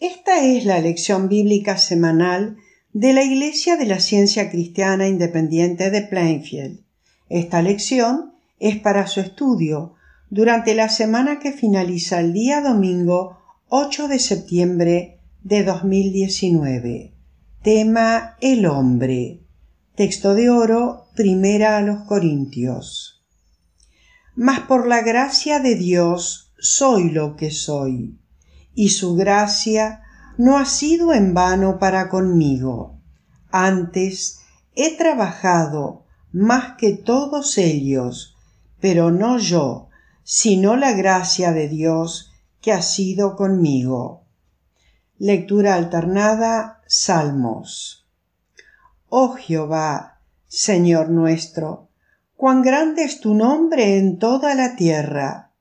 Esta es la lección bíblica semanal de la Iglesia de la Ciencia Cristiana Independiente de Plainfield. Esta lección es para su estudio durante la semana que finaliza el día domingo 8 de septiembre de 2019. Tema El hombre. Texto de oro, primera a los Corintios. Mas por la gracia de Dios soy lo que soy y su gracia no ha sido en vano para conmigo. Antes he trabajado más que todos ellos, pero no yo, sino la gracia de Dios que ha sido conmigo. Lectura alternada Salmos. Oh Jehová, Señor nuestro, cuán grande es tu nombre en toda la tierra,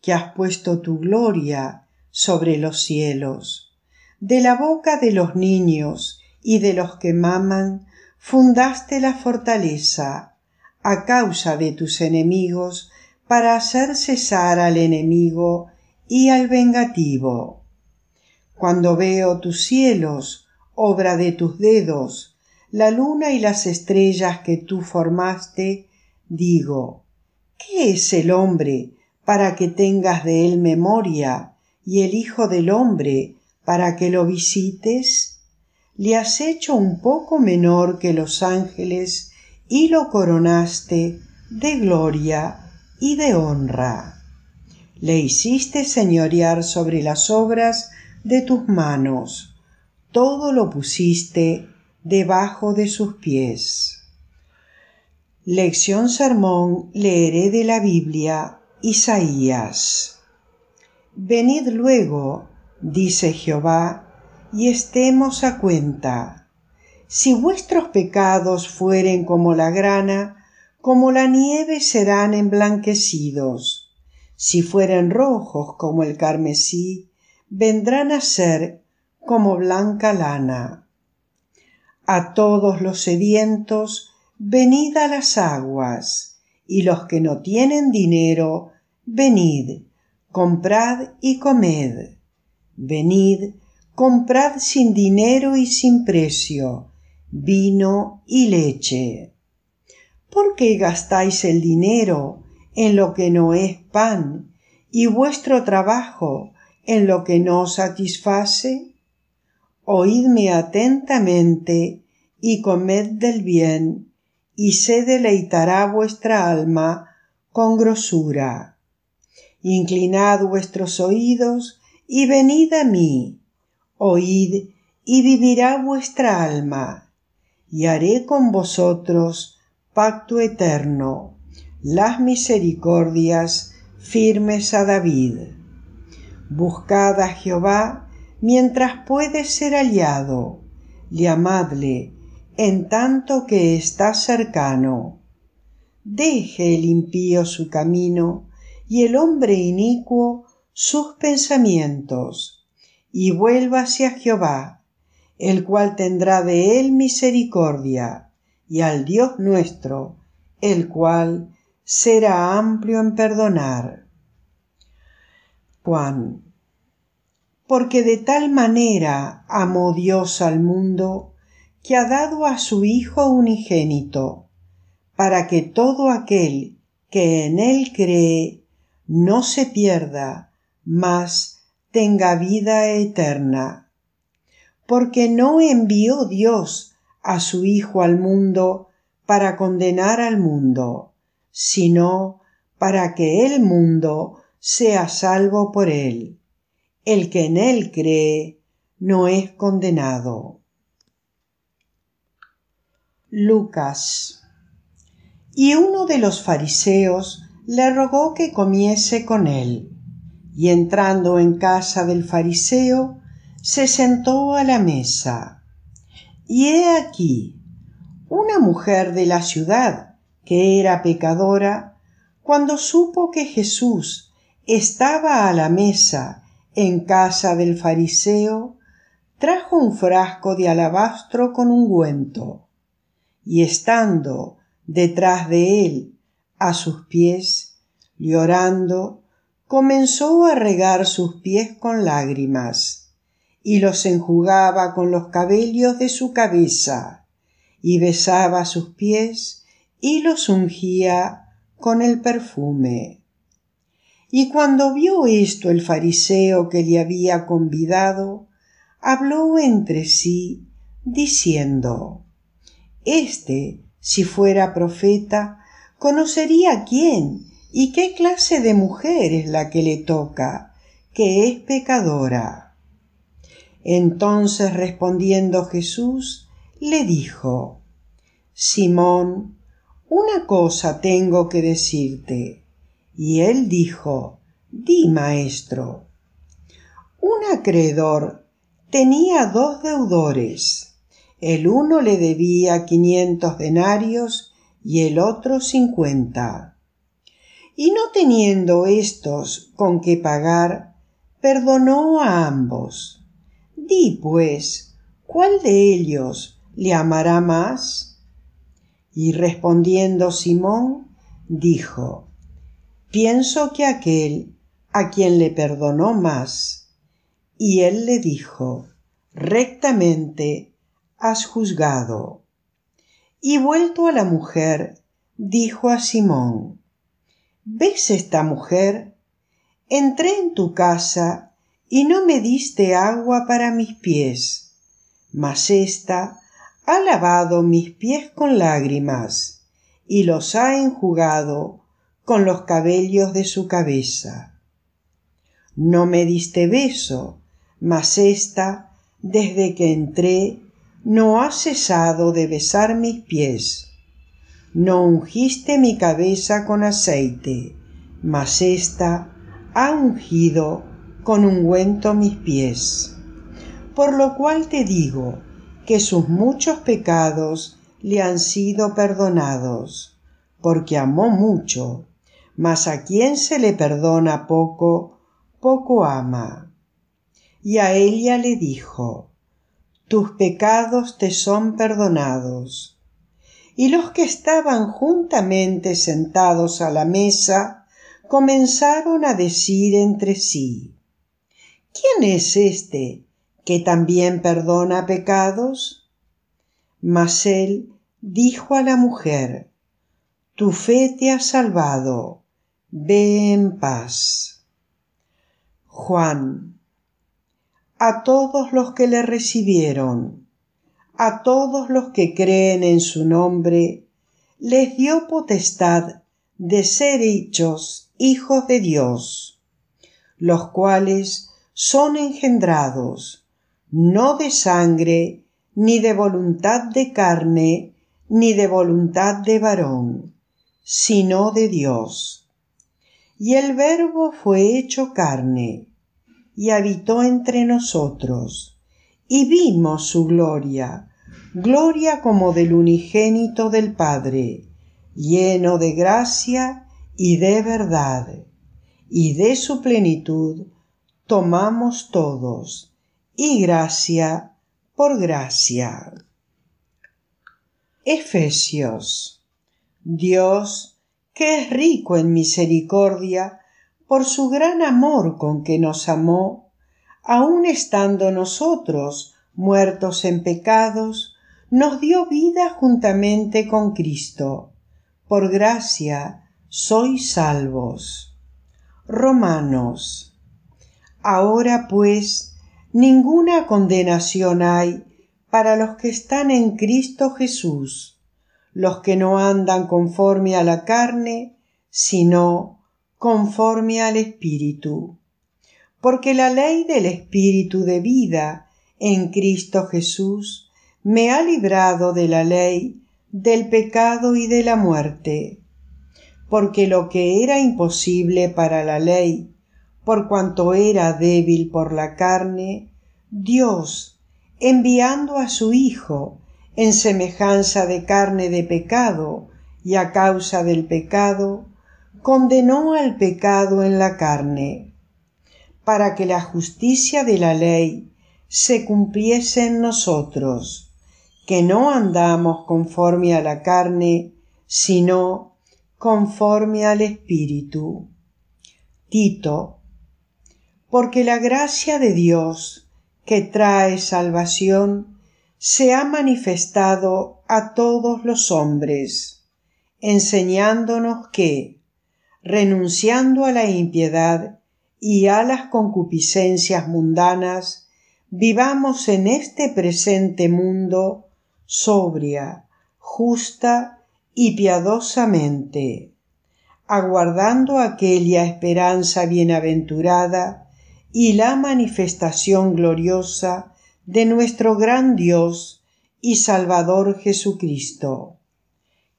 que has puesto tu gloria sobre los cielos. De la boca de los niños y de los que maman, fundaste la fortaleza, a causa de tus enemigos, para hacer cesar al enemigo y al vengativo. Cuando veo tus cielos, obra de tus dedos, la luna y las estrellas que tú formaste, digo, ¿qué es el hombre para que tengas de él memoria? y el Hijo del hombre para que lo visites? ¿Le has hecho un poco menor que los ángeles y lo coronaste de gloria y de honra? Le hiciste señorear sobre las obras de tus manos, todo lo pusiste debajo de sus pies. Lección Sermón leeré de la Biblia Isaías. Venid luego, dice Jehová, y estemos a cuenta. Si vuestros pecados fueren como la grana, como la nieve serán emblanquecidos. Si fueren rojos como el carmesí, vendrán a ser como blanca lana. A todos los sedientos, venid a las aguas, y los que no tienen dinero, venid comprad y comed. Venid, comprad sin dinero y sin precio, vino y leche. ¿Por qué gastáis el dinero en lo que no es pan y vuestro trabajo en lo que no satisface? Oídme atentamente y comed del bien, y se deleitará vuestra alma con grosura. Inclinad vuestros oídos y venid a mí. Oíd y vivirá vuestra alma. Y haré con vosotros pacto eterno, las misericordias firmes a David. Buscad a Jehová mientras puede ser hallado. Llamadle en tanto que está cercano. Deje el impío su camino y el hombre inicuo sus pensamientos, y vuélvase a Jehová, el cual tendrá de él misericordia, y al Dios nuestro, el cual será amplio en perdonar. Juan. Porque de tal manera amó Dios al mundo, que ha dado a su Hijo unigénito, para que todo aquel que en él cree no se pierda, mas tenga vida eterna. Porque no envió Dios a su Hijo al mundo para condenar al mundo, sino para que el mundo sea salvo por él. El que en él cree no es condenado. Lucas. Y uno de los fariseos le rogó que comiese con él, y entrando en casa del fariseo, se sentó a la mesa. Y he aquí, una mujer de la ciudad, que era pecadora, cuando supo que Jesús estaba a la mesa en casa del fariseo, trajo un frasco de alabastro con ungüento, y estando detrás de él a sus pies, llorando, comenzó a regar sus pies con lágrimas, y los enjugaba con los cabellos de su cabeza, y besaba sus pies, y los ungía con el perfume. Y cuando vio esto el fariseo que le había convidado, habló entre sí, diciendo, Este, si fuera profeta, conocería quién y qué clase de mujer es la que le toca, que es pecadora. Entonces respondiendo Jesús, le dijo, Simón, una cosa tengo que decirte. Y él dijo, Di, maestro. Un acreedor tenía dos deudores. El uno le debía quinientos denarios y el otro cincuenta. Y no teniendo éstos con qué pagar, perdonó a ambos. Di, pues, ¿cuál de ellos le amará más? Y respondiendo Simón, dijo, Pienso que aquel a quien le perdonó más. Y él le dijo, Rectamente has juzgado. Y vuelto a la mujer, dijo a Simón, ¿Ves esta mujer? Entré en tu casa y no me diste agua para mis pies, mas ésta ha lavado mis pies con lágrimas y los ha enjugado con los cabellos de su cabeza. No me diste beso, mas ésta, desde que entré, no has cesado de besar mis pies. No ungiste mi cabeza con aceite, mas ésta ha ungido con ungüento mis pies. Por lo cual te digo que sus muchos pecados le han sido perdonados, porque amó mucho, mas a quien se le perdona poco, poco ama. Y a ella le dijo, tus pecados te son perdonados. Y los que estaban juntamente sentados a la mesa comenzaron a decir entre sí, ¿quién es este que también perdona pecados? Mas él dijo a la mujer, Tu fe te ha salvado, ve en paz. Juan a todos los que le recibieron, a todos los que creen en su nombre, les dio potestad de ser hechos hijos de Dios, los cuales son engendrados, no de sangre, ni de voluntad de carne, ni de voluntad de varón, sino de Dios. Y el Verbo fue hecho carne y habitó entre nosotros. Y vimos su gloria, gloria como del unigénito del Padre, lleno de gracia y de verdad, y de su plenitud tomamos todos, y gracia por gracia. Efesios. Dios, que es rico en misericordia, por su gran amor con que nos amó, aun estando nosotros muertos en pecados, nos dio vida juntamente con Cristo. Por gracia sois salvos. Romanos. Ahora pues, ninguna condenación hay para los que están en Cristo Jesús, los que no andan conforme a la carne, sino conforme al Espíritu. Porque la ley del Espíritu de vida en Cristo Jesús me ha librado de la ley, del pecado y de la muerte. Porque lo que era imposible para la ley, por cuanto era débil por la carne, Dios, enviando a su Hijo, en semejanza de carne de pecado y a causa del pecado, condenó al pecado en la carne, para que la justicia de la ley se cumpliese en nosotros, que no andamos conforme a la carne, sino conforme al Espíritu. Tito, porque la gracia de Dios, que trae salvación, se ha manifestado a todos los hombres, enseñándonos que, renunciando a la impiedad y a las concupiscencias mundanas, vivamos en este presente mundo sobria, justa y piadosamente, aguardando aquella esperanza bienaventurada y la manifestación gloriosa de nuestro gran Dios y Salvador Jesucristo,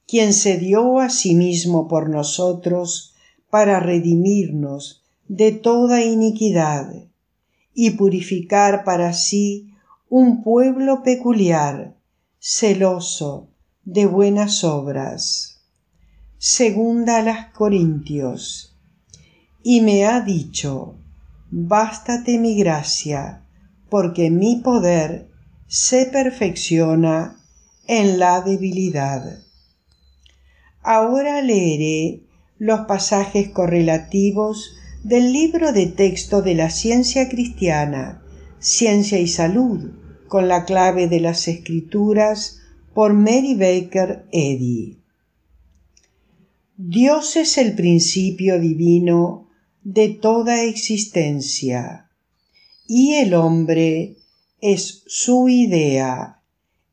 quien se dio a sí mismo por nosotros para redimirnos de toda iniquidad y purificar para sí un pueblo peculiar, celoso de buenas obras. Segunda a las Corintios. Y me ha dicho, bástate mi gracia, porque mi poder se perfecciona en la debilidad. Ahora leeré los pasajes correlativos del libro de texto de la ciencia cristiana, Ciencia y Salud, con la clave de las escrituras por Mary Baker Eddy. Dios es el principio divino de toda existencia y el hombre es su idea,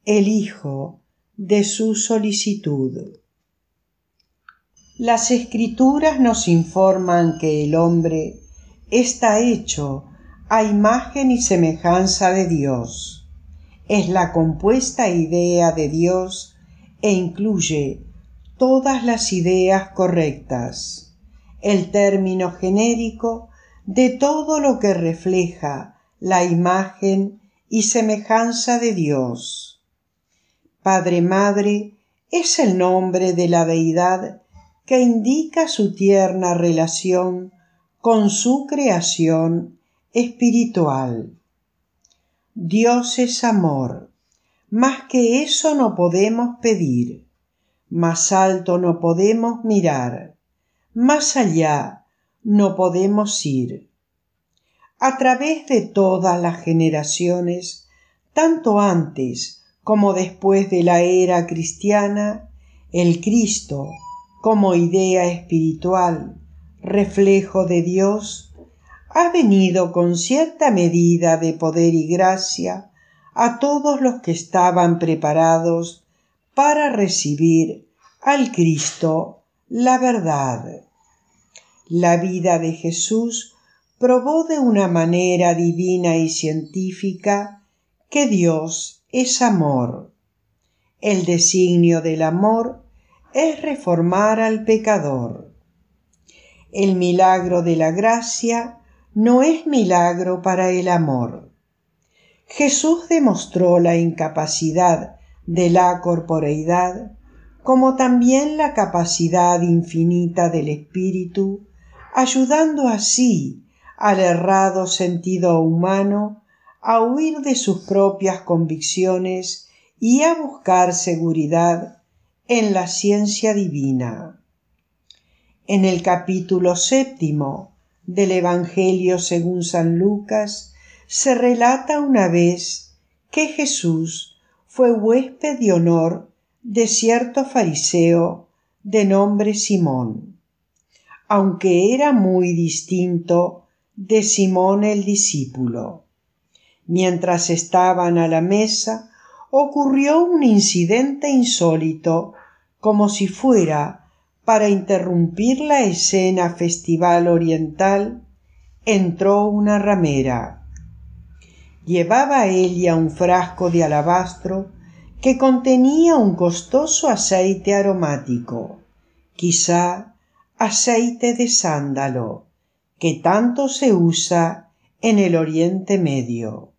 el hijo de su solicitud. Las escrituras nos informan que el hombre está hecho a imagen y semejanza de Dios. Es la compuesta idea de Dios e incluye todas las ideas correctas, el término genérico de todo lo que refleja la imagen y semejanza de Dios. Padre Madre es el nombre de la deidad que indica su tierna relación con su creación espiritual. Dios es amor. Más que eso no podemos pedir, más alto no podemos mirar, más allá no podemos ir. A través de todas las generaciones, tanto antes como después de la era cristiana, el Cristo, como idea espiritual, reflejo de Dios, ha venido con cierta medida de poder y gracia a todos los que estaban preparados para recibir al Cristo la verdad. La vida de Jesús probó de una manera divina y científica que Dios es amor. El designio del amor es reformar al pecador. El milagro de la gracia no es milagro para el amor. Jesús demostró la incapacidad de la corporeidad como también la capacidad infinita del espíritu, ayudando así al errado sentido humano a huir de sus propias convicciones y a buscar seguridad en la ciencia divina. En el capítulo séptimo del Evangelio según San Lucas se relata una vez que Jesús fue huésped de honor de cierto fariseo de nombre Simón, aunque era muy distinto de Simón el discípulo. Mientras estaban a la mesa, ocurrió un incidente insólito, como si fuera para interrumpir la escena festival oriental, entró una ramera. Llevaba ella un frasco de alabastro que contenía un costoso aceite aromático, quizá aceite de sándalo, que tanto se usa en el Oriente Medio.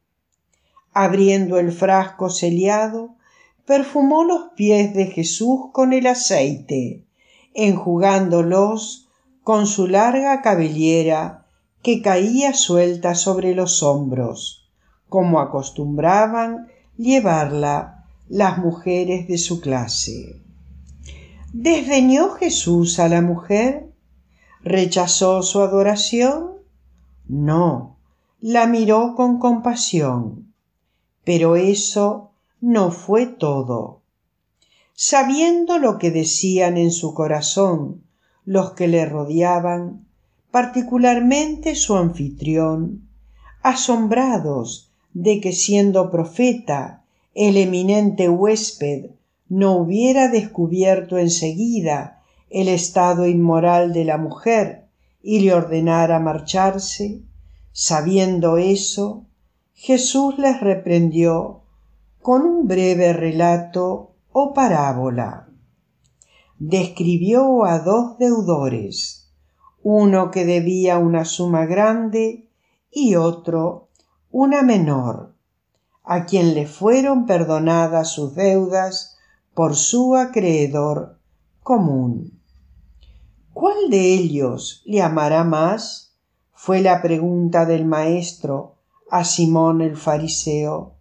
Abriendo el frasco celiado, perfumó los pies de Jesús con el aceite, enjugándolos con su larga cabellera que caía suelta sobre los hombros, como acostumbraban llevarla las mujeres de su clase. ¿Desdeñó Jesús a la mujer? ¿Rechazó su adoración? No, la miró con compasión pero eso no fue todo. Sabiendo lo que decían en su corazón los que le rodeaban, particularmente su anfitrión, asombrados de que siendo profeta el eminente huésped no hubiera descubierto enseguida el estado inmoral de la mujer y le ordenara marcharse, sabiendo eso, Jesús les reprendió con un breve relato o parábola. Describió a dos deudores, uno que debía una suma grande y otro una menor, a quien le fueron perdonadas sus deudas por su acreedor común. ¿Cuál de ellos le amará más? fue la pregunta del maestro a Simón el fariseo.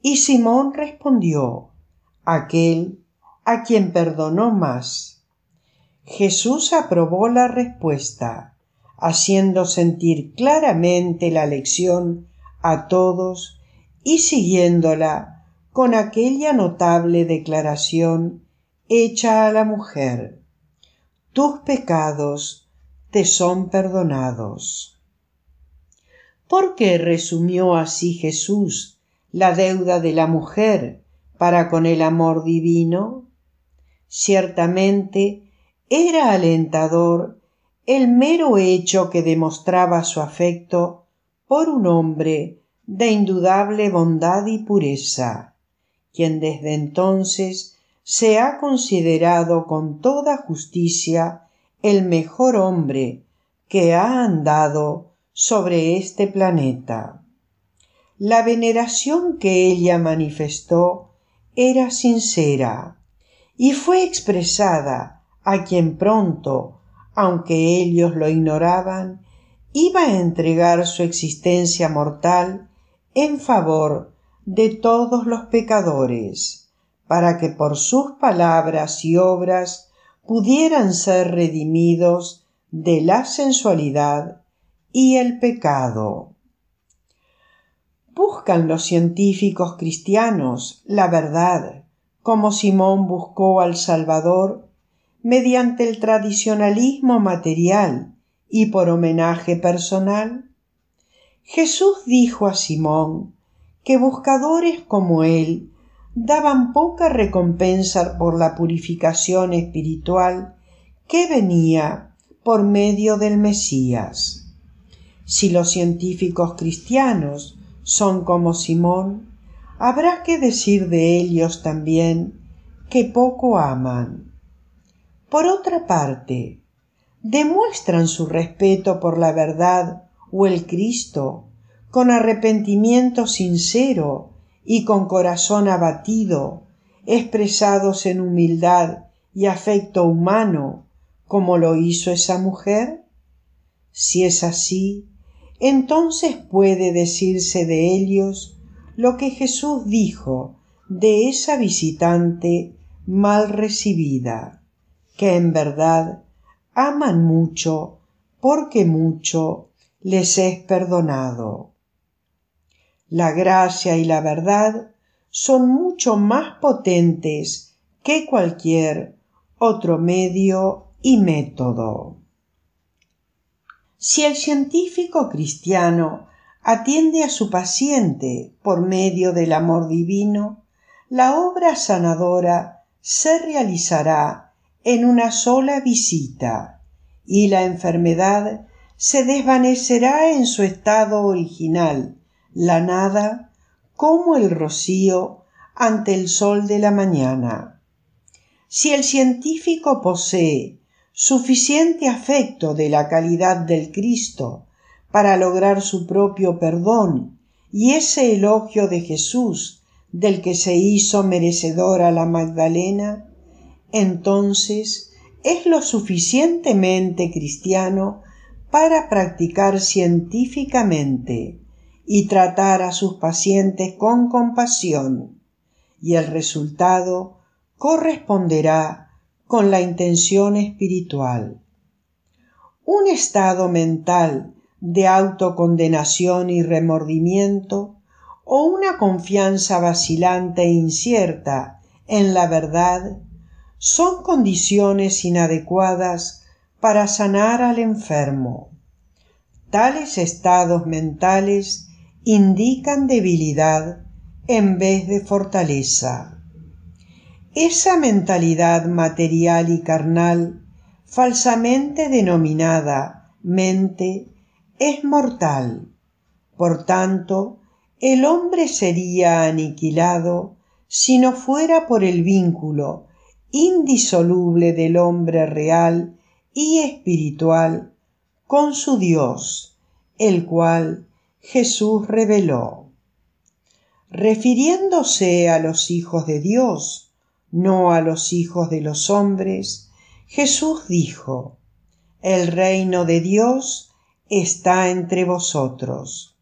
Y Simón respondió, aquel a quien perdonó más. Jesús aprobó la respuesta, haciendo sentir claramente la lección a todos y siguiéndola con aquella notable declaración hecha a la mujer. Tus pecados te son perdonados. ¿Por qué resumió así Jesús la deuda de la mujer para con el amor divino? Ciertamente era alentador el mero hecho que demostraba su afecto por un hombre de indudable bondad y pureza, quien desde entonces se ha considerado con toda justicia el mejor hombre que ha andado sobre este planeta. La veneración que ella manifestó era sincera y fue expresada a quien pronto, aunque ellos lo ignoraban, iba a entregar su existencia mortal en favor de todos los pecadores, para que por sus palabras y obras pudieran ser redimidos de la sensualidad y el pecado. Buscan los científicos cristianos la verdad, como Simón buscó al Salvador, mediante el tradicionalismo material y por homenaje personal. Jesús dijo a Simón que buscadores como él daban poca recompensa por la purificación espiritual que venía por medio del Mesías. Si los científicos cristianos son como Simón, habrá que decir de ellos también que poco aman. Por otra parte, demuestran su respeto por la verdad o el Cristo con arrepentimiento sincero y con corazón abatido, expresados en humildad y afecto humano, como lo hizo esa mujer? Si es así, entonces puede decirse de ellos lo que Jesús dijo de esa visitante mal recibida, que en verdad aman mucho porque mucho les es perdonado. La gracia y la verdad son mucho más potentes que cualquier otro medio y método. Si el científico cristiano atiende a su paciente por medio del amor divino, la obra sanadora se realizará en una sola visita y la enfermedad se desvanecerá en su estado original, la nada, como el rocío ante el sol de la mañana. Si el científico posee suficiente afecto de la calidad del Cristo para lograr su propio perdón y ese elogio de Jesús del que se hizo merecedora la Magdalena, entonces es lo suficientemente cristiano para practicar científicamente y tratar a sus pacientes con compasión, y el resultado corresponderá con la intención espiritual. Un estado mental de autocondenación y remordimiento o una confianza vacilante e incierta en la verdad son condiciones inadecuadas para sanar al enfermo. Tales estados mentales indican debilidad en vez de fortaleza. Esa mentalidad material y carnal, falsamente denominada mente, es mortal. Por tanto, el hombre sería aniquilado si no fuera por el vínculo indisoluble del hombre real y espiritual con su Dios, el cual Jesús reveló. Refiriéndose a los hijos de Dios, no a los hijos de los hombres, Jesús dijo, El reino de Dios está entre vosotros.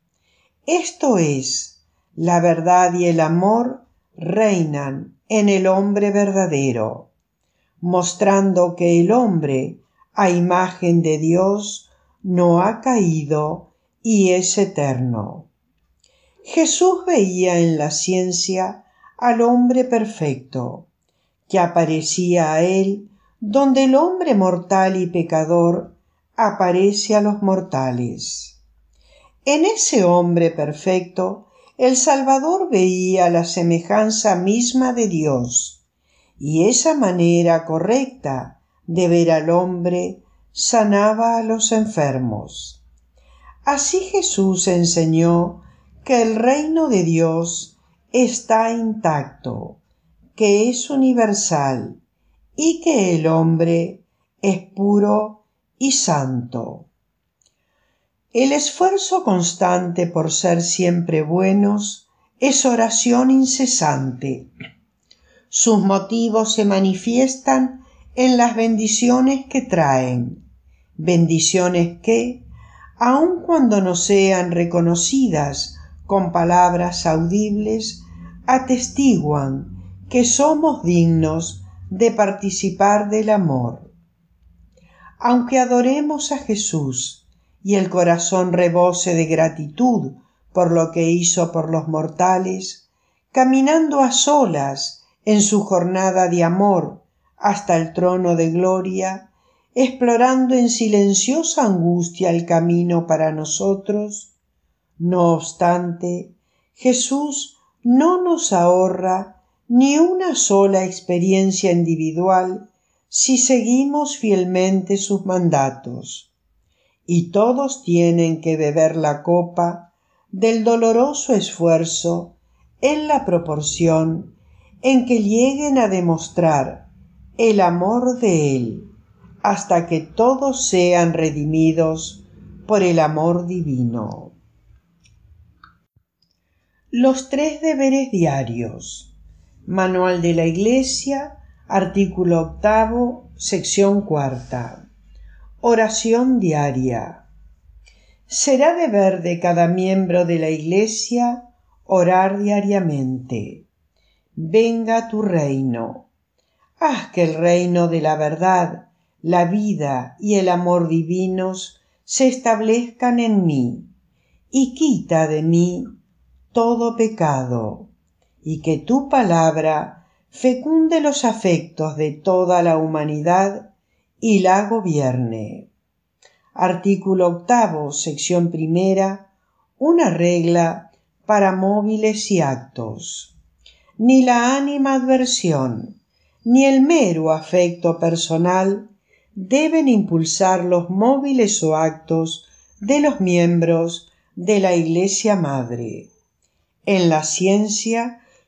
Esto es, la verdad y el amor reinan en el hombre verdadero, mostrando que el hombre, a imagen de Dios, no ha caído y es eterno. Jesús veía en la ciencia al hombre perfecto, que aparecía a él donde el hombre mortal y pecador aparece a los mortales. En ese hombre perfecto, el Salvador veía la semejanza misma de Dios, y esa manera correcta de ver al hombre sanaba a los enfermos. Así Jesús enseñó que el reino de Dios está intacto que es universal y que el hombre es puro y santo. El esfuerzo constante por ser siempre buenos es oración incesante. Sus motivos se manifiestan en las bendiciones que traen, bendiciones que, aun cuando no sean reconocidas con palabras audibles, atestiguan que somos dignos de participar del amor. Aunque adoremos a Jesús y el corazón rebose de gratitud por lo que hizo por los mortales, caminando a solas en su jornada de amor hasta el trono de gloria, explorando en silenciosa angustia el camino para nosotros, no obstante, Jesús no nos ahorra ni una sola experiencia individual si seguimos fielmente sus mandatos. Y todos tienen que beber la copa del doloroso esfuerzo en la proporción en que lleguen a demostrar el amor de Él hasta que todos sean redimidos por el amor divino. Los tres deberes diarios. Manual de la Iglesia, artículo octavo, sección cuarta. Oración diaria. Será deber de cada miembro de la Iglesia orar diariamente. Venga tu reino. Haz que el reino de la verdad, la vida y el amor divinos se establezcan en mí y quita de mí todo pecado y que tu palabra fecunde los afectos de toda la humanidad y la gobierne. Artículo octavo, sección primera, una regla para móviles y actos. Ni la ánima adversión ni el mero afecto personal deben impulsar los móviles o actos de los miembros de la Iglesia Madre. En la ciencia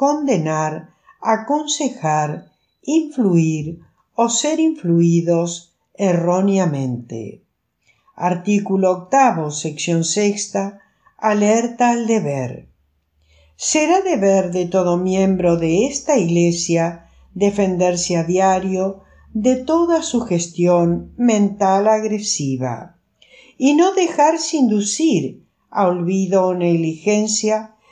condenar, aconsejar, influir o ser influidos erróneamente. Artículo octavo, sección sexta, alerta al deber. Será deber de todo miembro de esta Iglesia defenderse a diario de toda su gestión mental agresiva y no dejarse inducir a olvido o negligencia